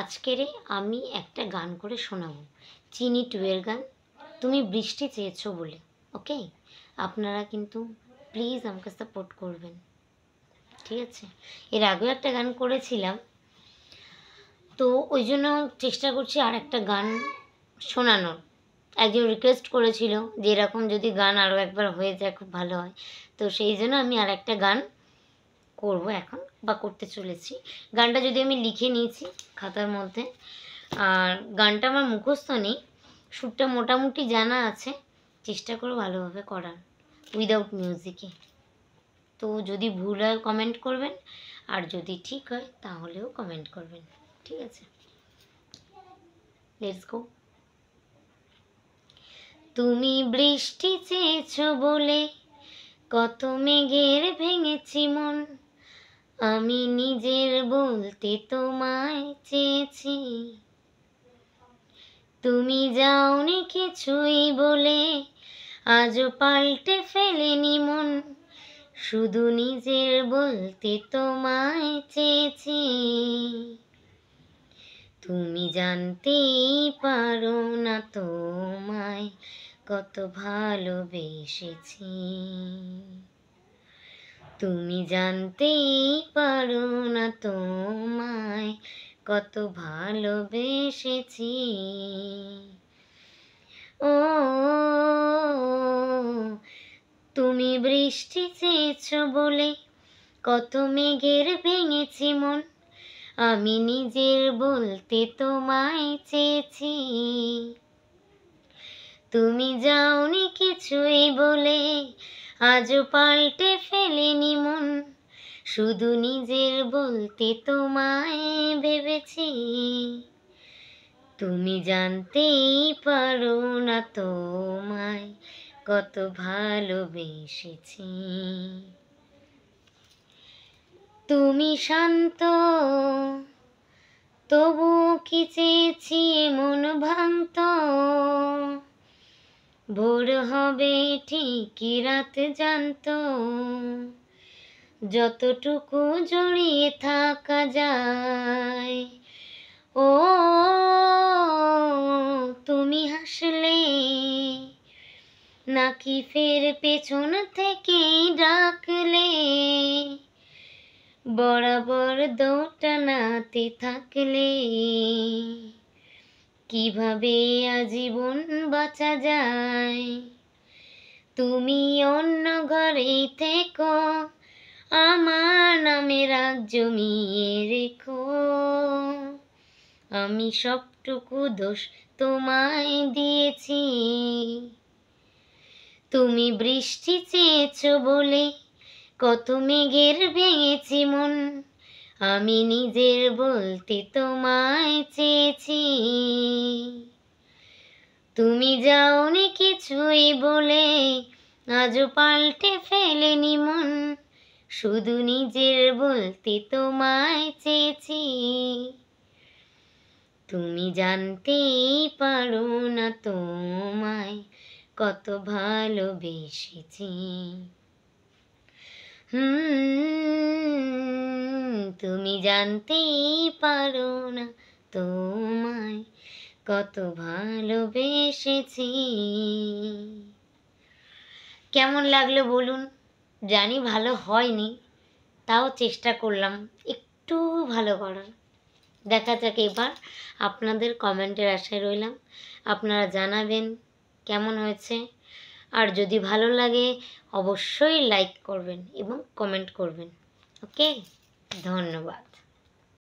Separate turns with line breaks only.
আজকেরে আমি একটা গান করে শোনাবো চিনি টুয়ের গান তুমি বৃষ্টি চেয়েছো বলে ওকে আপনারা কিন্তু প্লিজ আমাকে সাপোর্ট করবেন ঠিক আছে এর আগেও একটা গান করেছিলাম তো ওই জন্য চেষ্টা করছি আর একটা গান শোনানোর একজন রিকোয়েস্ট করেছিল যে এরকম যদি গান আরও একবার হয়ে যায় খুব ভালো হয় তো সেই জন্য আমি আর একটা গান করব এখন বা করতে চলেছি গানটা যদি আমি লিখে নিয়েছি খাতার মধ্যে আর গানটা আমার মুখস্থ নেই সুরটা মোটামুটি জানা আছে চেষ্টা করো ভালোভাবে করার উইদাউট মিউজিকে তো যদি ভুল হয় কমেন্ট করবেন আর যদি ঠিক হয় তাহলেও কমেন্ট করবেন ঠিক আছে লেটস গো তুমি বৃষ্টি চেয়েছ বলে কত মেঘের ভেঙেছি মন আমি নিজের বলতে তোমায় চেয়েছি তুমি যাওনি কিছুই বলে আজও পাল্টে ফেলেনি মন শুধু নিজের বলতে তোমায় চেয়েছি তুমি জানতেই পারো না তোমায় কত ভালোবেসেছি তুমি জানতেই পারো না তোমায় কত ভালোবেসেছি ও তুমি বৃষ্টি চেয়েছ বলে কত মেঘের ভেঙেছি মন আমি নিজের বলতে তোমায় চেয়েছি তুমি যাওনি কিছুই বলে আজও পাল্টে ফেলেনি মন শুধু নিজের বলতে তোমায় ভেবেছি তুমি জানতেই পারো না তোমায় কত ভালোবেসেছি তুমি শান্ত তবু কি চেয়েছি মন ভাঙত ভোর হবে ঠিকই রাত জানত যতটুকু জড়িয়ে থাকা যায় ও তুমি হাসলে নাকি ফের পেছন থেকে ডাকলে বরাবর দৌটানাতে থাকলে কিভাবে আজীবন বাঁচা যায় তুমি অন্য ঘরে থেকো আমার নামে রাগ জমিয়ে রেখো আমি সবটুকু দোষ তোমায় দিয়েছি তুমি বৃষ্টি চেয়েছ বলে কত মেঘের ভেঙেছি মন আমি নিজের বলতে তোমায় চেয়েছি তুমি যাওনি কিছুই বলে আজও পাল্টে ফেলেনি মন শুধু নিজের বলতে তোমায় চেয়েছি তুমি জানতেই পারো না তোমায় কত ভালোবেসেছি হুম তুমি জানতেই পারো না তোমায় কত ভালোবেসেছি কেমন লাগলো বলুন জানি ভালো হয়নি তাও চেষ্টা করলাম একটু ভালো করার দেখা যাক এবার আপনাদের কমেন্টের আশায় রইলাম আপনারা জানাবেন কেমন হয়েছে আর যদি ভালো লাগে অবশ্যই লাইক করবেন এবং কমেন্ট করবেন ওকে ধন্যবাদ